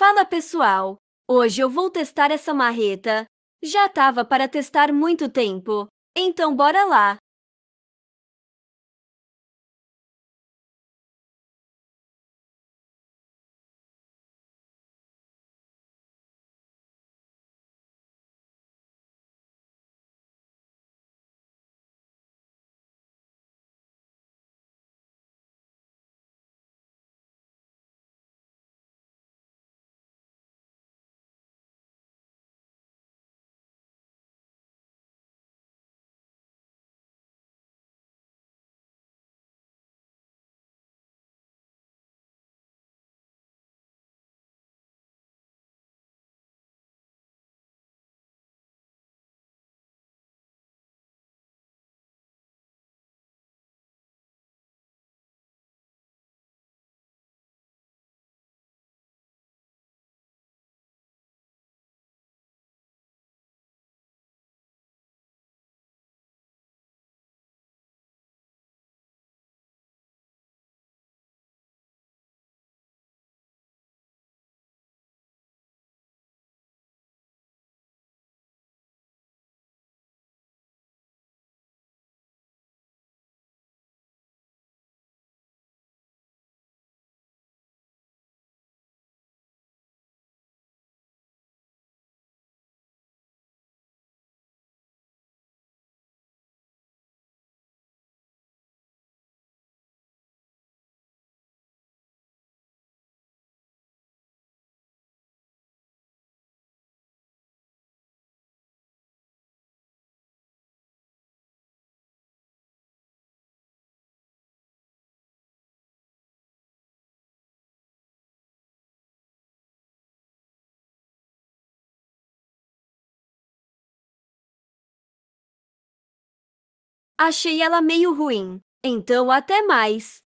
Fala pessoal, hoje eu vou testar essa marreta. Já tava para testar muito tempo, então bora lá! Achei ela meio ruim. Então até mais.